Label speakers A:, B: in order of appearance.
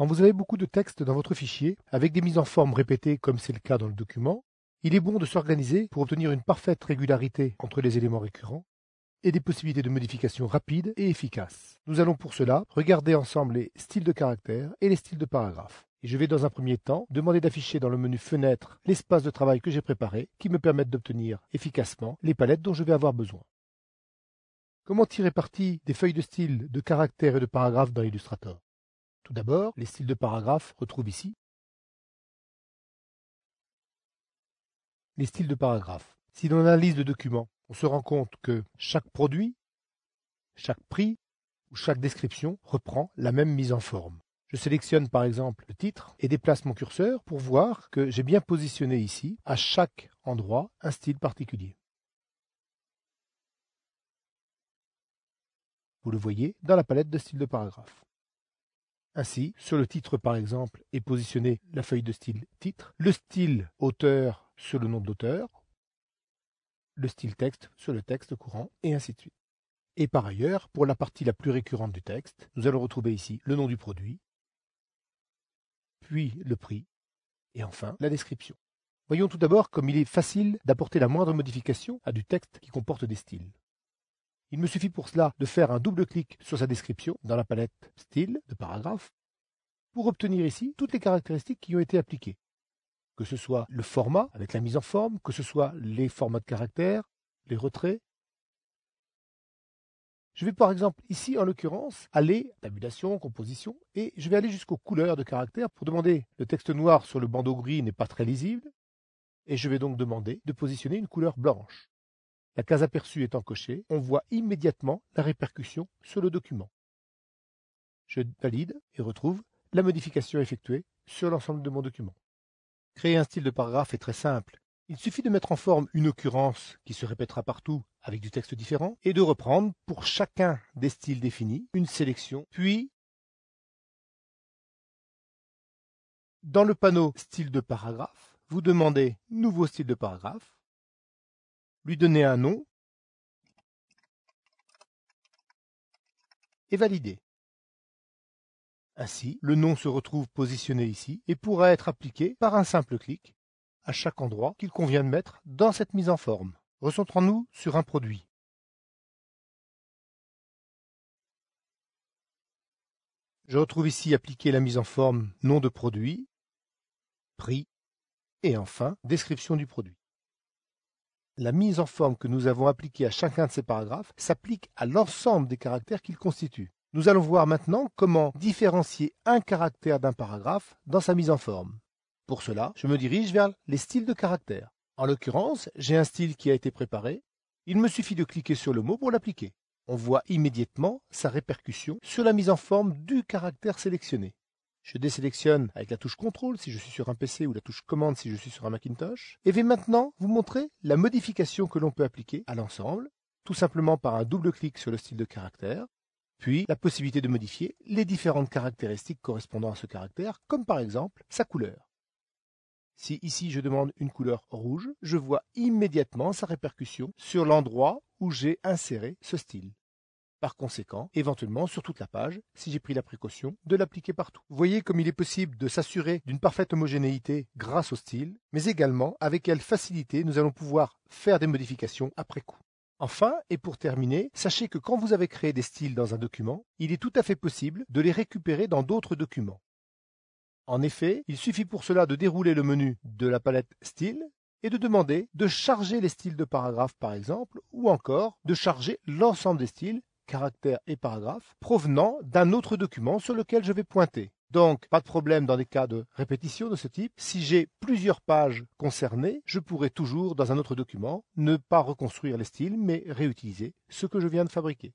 A: Quand vous avez beaucoup de textes dans votre fichier, avec des mises en forme répétées comme c'est le cas dans le document, il est bon de s'organiser pour obtenir une parfaite régularité entre les éléments récurrents et des possibilités de modification rapides et efficaces. Nous allons pour cela regarder ensemble les styles de caractères et les styles de paragraphes. Et je vais dans un premier temps demander d'afficher dans le menu Fenêtre l'espace de travail que j'ai préparé qui me permette d'obtenir efficacement les palettes dont je vais avoir besoin. Comment tirer parti des feuilles de style, de caractères et de paragraphes dans Illustrator tout d'abord, les styles de paragraphe retrouvent ici les styles de paragraphe. Si l'on analyse le document, on se rend compte que chaque produit, chaque prix ou chaque description reprend la même mise en forme. Je sélectionne par exemple le titre et déplace mon curseur pour voir que j'ai bien positionné ici, à chaque endroit, un style particulier. Vous le voyez dans la palette de styles de paragraphe. Ainsi, sur le titre par exemple est positionnée la feuille de style titre, le style auteur sur le nom de l'auteur, le style texte sur le texte courant, et ainsi de suite. Et par ailleurs, pour la partie la plus récurrente du texte, nous allons retrouver ici le nom du produit, puis le prix, et enfin la description. Voyons tout d'abord comme il est facile d'apporter la moindre modification à du texte qui comporte des styles. Il me suffit pour cela de faire un double clic sur sa description dans la palette Style de paragraphe pour obtenir ici toutes les caractéristiques qui ont été appliquées. Que ce soit le format avec la mise en forme, que ce soit les formats de caractères, les retraits. Je vais par exemple ici en l'occurrence aller tabulation, composition et je vais aller jusqu'aux couleurs de caractères pour demander le texte noir sur le bandeau gris n'est pas très lisible et je vais donc demander de positionner une couleur blanche. La case aperçue étant cochée, on voit immédiatement la répercussion sur le document. Je valide et retrouve la modification effectuée sur l'ensemble de mon document. Créer un style de paragraphe est très simple. Il suffit de mettre en forme une occurrence qui se répétera partout avec du texte différent et de reprendre pour chacun des styles définis une sélection, puis dans le panneau style de paragraphe, vous demandez nouveau style de paragraphe lui donner un nom et valider. Ainsi, le nom se retrouve positionné ici et pourra être appliqué par un simple clic à chaque endroit qu'il convient de mettre dans cette mise en forme. Recentrons-nous sur un produit. Je retrouve ici appliqué la mise en forme nom de produit, prix et enfin description du produit. La mise en forme que nous avons appliquée à chacun de ces paragraphes s'applique à l'ensemble des caractères qu'ils constituent. Nous allons voir maintenant comment différencier un caractère d'un paragraphe dans sa mise en forme. Pour cela, je me dirige vers les styles de caractères. En l'occurrence, j'ai un style qui a été préparé. Il me suffit de cliquer sur le mot pour l'appliquer. On voit immédiatement sa répercussion sur la mise en forme du caractère sélectionné. Je désélectionne avec la touche Ctrl si je suis sur un PC ou la touche commande si je suis sur un Macintosh et vais maintenant vous montrer la modification que l'on peut appliquer à l'ensemble, tout simplement par un double clic sur le style de caractère, puis la possibilité de modifier les différentes caractéristiques correspondant à ce caractère, comme par exemple sa couleur. Si ici je demande une couleur rouge, je vois immédiatement sa répercussion sur l'endroit où j'ai inséré ce style. Par conséquent, éventuellement, sur toute la page, si j'ai pris la précaution de l'appliquer partout. Voyez comme il est possible de s'assurer d'une parfaite homogénéité grâce au style, mais également avec quelle facilité nous allons pouvoir faire des modifications après coup. Enfin, et pour terminer, sachez que quand vous avez créé des styles dans un document, il est tout à fait possible de les récupérer dans d'autres documents. En effet, il suffit pour cela de dérouler le menu de la palette Style et de demander de charger les styles de paragraphe par exemple, ou encore de charger l'ensemble des styles caractères et paragraphes provenant d'un autre document sur lequel je vais pointer. Donc, pas de problème dans des cas de répétition de ce type. Si j'ai plusieurs pages concernées, je pourrai toujours, dans un autre document, ne pas reconstruire les styles, mais réutiliser ce que je viens de fabriquer.